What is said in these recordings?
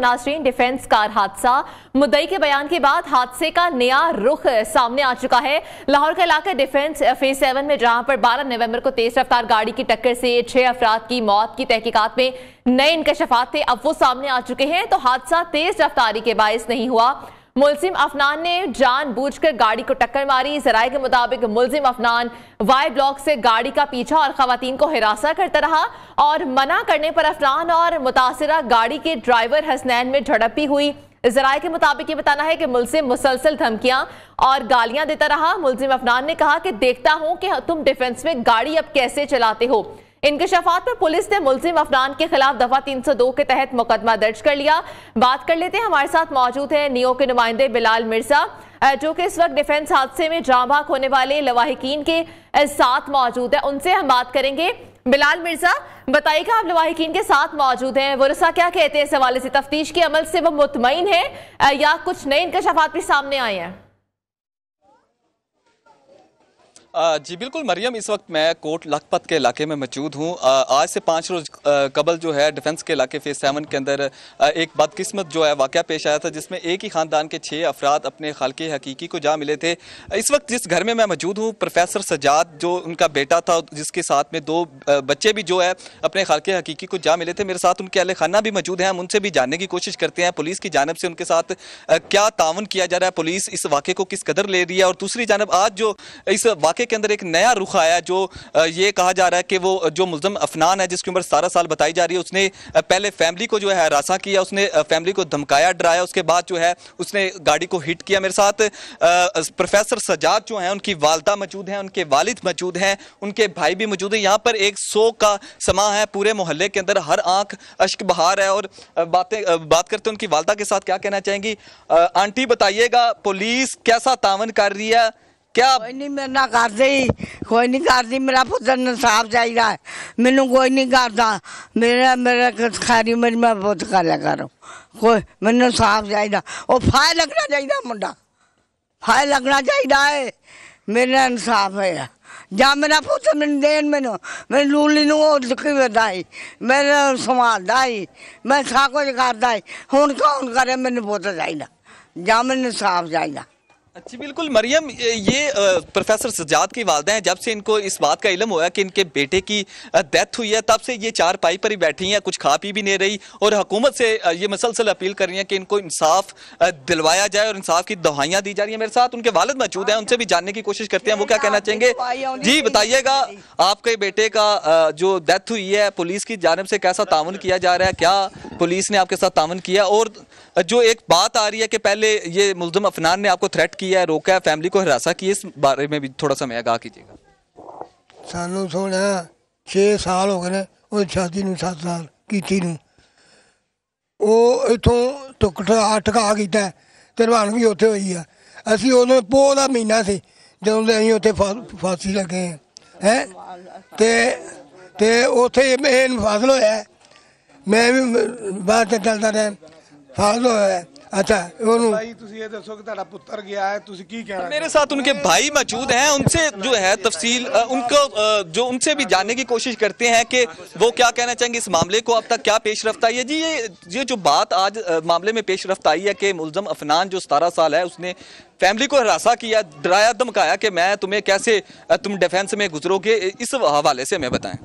नाजरीन defence car हादसा मुद्दई के बयान के बाद हादसे का नया रुख सामने आ चुका है लाहौर का इलाका डिफेंस फेज सेवन में जहां पर 12 नवंबर को तेज रफ्तार गाड़ी की टक्कर से छह अफराद की मौत की तहकीकात में नए इनकशफात थे अब वो सामने आ चुके हैं तो हादसा तेज रफ्तारी के बायस नहीं हुआ मुलजिम अफनान ने जानबूझकर गाड़ी को टक्कर मारी जराये के मुताबिक मुलजिम अफनान वाई ब्लॉक से गाड़ी का पीछा और खातन को हिरासा करता रहा और मना करने पर अफनान और मुतासरा गाड़ी के ड्राइवर हसनैन में झड़प भी हुई जराये के मुताबिक ये बताना है कि मुलजिम मुसलसल धमकियां और गालियां देता रहा मुलजिम अफनान ने कहा कि देखता हूं कि तुम डिफेंस में गाड़ी अब कैसे चलाते हो इंकशाफात पर पुलिस ने मुलिम अफनान के खिलाफ दफा तीन सौ दो के तहत मुकदमा दर्ज कर लिया बात कर लेते हैं हमारे साथ मौजूद है नियो के नुमाइंदे बिलाल मिर्जा जो कि इस वक्त डिफेंस हादसे में जाम बाग होने वाले लवाहिकीन के साथ मौजूद है उनसे हम बात करेंगे बिलाल मिर्जा बताइएगा आप लवाहिकीन के साथ मौजूद हैं वरसा क्या कहते हैं इस हवाले से तफ्तीश के अमल से वो मुतमिन है या कुछ नए इंकशाफात भी सामने आए हैं जी बिल्कुल मरियम इस वक्त मैं कोट लखपत के इलाके में मौजूद हूँ आज से पाँच रोज कबल जो है डिफेंस के इलाके फेज सेवन के अंदर एक बदकिस्मत जो है वाक़ पेश आया था जिसमें एक ही ख़ानदान के छः अफराद अपने के हकीकी को जा मिले थे इस वक्त जिस घर में मैं मौजूद हूँ प्रोफेसर सजाद जो उनका बेटा था जिसके साथ में दो बच्चे भी जो है अपने के हकीकी को जा मिले थे मेरे साथ उनके अहल खाना भी मौजूद हैं हम उनसे भी जानने की कोशिश करते हैं पुलिस की जानब से उनके साथ क्या तावन किया जा रहा है पुलिस इस वाक़े को किस कदर ले रही है और दूसरी जानब आज जो इस वाक़ इलाके के अंदर एक नया रुख आया जो ये कहा जा रहा है कि वो जो मुलम अफनान है जिसकी उम्र सतारह साल बताई जा रही है उसने पहले फैमिली को जो है हरासा किया उसने फैमिली को धमकाया डराया उसके बाद जो है उसने गाड़ी को हिट किया मेरे साथ प्रोफेसर सजाद जो हैं उनकी वालदा मौजूद हैं उनके वालिद मौजूद हैं उनके भाई भी मौजूद हैं यहाँ पर एक सो का समा है पूरे मोहल्ले के अंदर हर आंख अश्क बहार है और बातें बात करते हैं उनकी वालदा के साथ क्या कहना चाहेंगी आंटी बताइएगा पुलिस कैसा तावन कर रही है ਕਿਆ ਕੋਈ ਨਹੀਂ ਮੇਰੇ ਨਾਲ ਕਰਦੇ ਕੋਈ ਨਹੀਂ ਕਰਦੀ ਮੇਰਾ ਪੁੱਤਰ ਇਨਸਾਫ ਚਾਹੀਦਾ ਮੈਨੂੰ ਕੋਈ ਨਹੀਂ ਕਰਦਾ ਮੇਰਾ ਮੇਰਾ ਖਾਰੀ ਮੇਰੀ ਮੈਂ ਬਹੁਤ ਕਰ ਲਿਆ ਕਰੋ ਕੋਈ ਮੈਨੂੰ ਸਾਫ ਚਾਹੀਦਾ ਉਹ ਫਾਇ ਲੱਗਣਾ ਚਾਹੀਦਾ ਮੁੰਡਾ ਫਾਇ ਲੱਗਣਾ ਚਾਹੀਦਾ ਹੈ ਮੇਰੇ ਨਾਲ ਇਨਸਾਫ ਹੋਇਆ ਜਾਂ ਮੇਰਾ ਪੁੱਤ ਮੈਨੂੰ ਦੇਣ ਮੈਨੂੰ ਮੈਂ ਲੂਲੀ ਨੂੰ ਉਹ ਦੁਖੀ ਵਦਾ ਹੈ ਮੈਂ ਸੰਭਾਲਦਾ ਮੈਂ ਸਾ ਕੁਝ ਕਰਦਾ ਹੁਣ ਕੌਣ ਕਰੇ ਮੈਨੂੰ ਪੁੱਤ ਚਾਹੀਦਾ ਜਾਂ ਮੈਨੂੰ ਇਨਸਾਫ ਚਾਹੀਦਾ अच्छी बिल्कुल मरियम ये प्रोफेसर सजाद की वालदा हैं जब से इनको इस बात का इलम हुआ कि इनके बेटे की डेथ हुई है तब से ये चार पाई पर ही बैठी हैं कुछ खा पी भी नहीं रही और हुकूमत से ये मसलसल अपील कर रही है कि इनको इंसाफ दिलवाया जाए और इंसाफ की दवाइयाँ दी जा रही हैं मेरे साथ उनके वालद मौजूद हैं उनसे भी जानने की कोशिश करते हैं वो क्या कहना चाहेंगे जी बताइएगा आपके बेटे का जो डेथ हुई है पुलिस की जानब से कैसा ताउन किया जा रहा है क्या पुलिस ने आपके साथ तान किया और जो एक बात आ रही है कि पहले ये मुलजम अफनान ने आपको थ्रेट ਕੀ ਹੈ ਰੋਕਿਆ ਫੈਮਿਲੀ ਕੋ ਹਰਾਸਾ ਕੀ ਇਸ ਬਾਰੇ ਮੇ ਵੀ ਥੋੜਾ ਸਮਾਂ ਅਗਾ मैं ਸਾਨੂੰ ਸੋਣਾ 6 ਸਾਲ ਹੋ ਗਏ ਨੇ ਉਹ ਸ਼ਾਦੀ ਨੂੰ 7 ਸਾਲ ਕੀਤੀ ਨੂੰ ਉਹ ਇਥੋਂ ਟੁਕੜਾ ਅਟਕਾ ਕੀਤਾ ਤੇ ਵੀ ਉੱਥੇ ਹੋਈ ਆ ਅਸੀਂ ਉਦੋਂ ਪੋਹ ਦਾ ਮਹੀਨਾ ਸੀ ਜਦੋਂ ਦੇ ਅਸੀਂ ਉੱਥੇ ਫਾਸੀ ਲੱਗੇ ਹੈ ਤੇ ਤੇ ਉੱਥੇ ਇਹ ਫਾਸਲ ਹੋਇਆ ਮੈਂ ਵੀ ਬਾਅਦ ਚ ਚੱਲਦਾ ਰਿਹਾ ਫਾਸਲ ਹੋਇਆ अच्छा ਉਹਨੂੰ ਭਾਈ है ਤੁਸੀਂ ਕੀ मेरे साथ उनके भाई मौजूद हैं उनसे जो है तफसील उनको जो उनसे भी जानने की कोशिश करते हैं कि वो क्या कहना चाहेंगे इस मामले को अब तक क्या पेश रफ्त आई है जी ये ये जो बात आज मामले में पेश रफ्त आई है कि मुलजम अफनान जो सतारह साल है उसने फैमिली को हरासा किया डराया धमकाया कि मैं तुम्हें कैसे तुम डिफेंस में गुजरोगे इस हवाले से हमें बताएं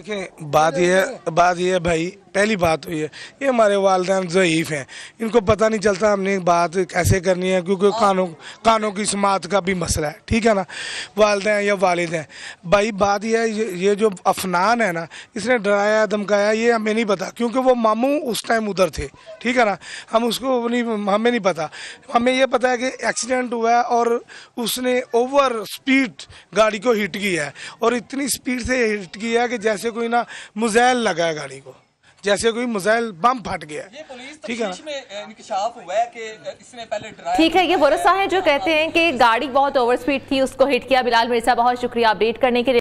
देखिए बात यह बात यह भाई पहली बात हुई तो है ये हमारे वालदे ज़यीफ़ हैं इनको पता नहीं चलता हमने बात कैसे करनी है क्योंकि कानों कानों की समात का भी मसला है ठीक है ना वालदे या वालद हैं भाई बात यह है ये जो अफनान है ना इसने डराया धमकाया ये हमें नहीं पता क्योंकि वो मामू उस टाइम उधर थे ठीक है ना हम उसको नहीं हमें नहीं पता हमें यह पता है कि एक्सीडेंट हुआ है और उसने ओवर स्पीड गाड़ी को हिट किया है और इतनी स्पीड से हिट किया है कि जैसे कोई ना मुजैल लगा है गाड़ी को जैसे कोई मिसाइल बम फट गया ठीक है ठीक है ये वरसा है जो कहते हैं कि गाड़ी बहुत ओवर स्पीड थी उसको हिट किया बिलाल मिर्जा बहुत शुक्रिया अपडेट करने के लिए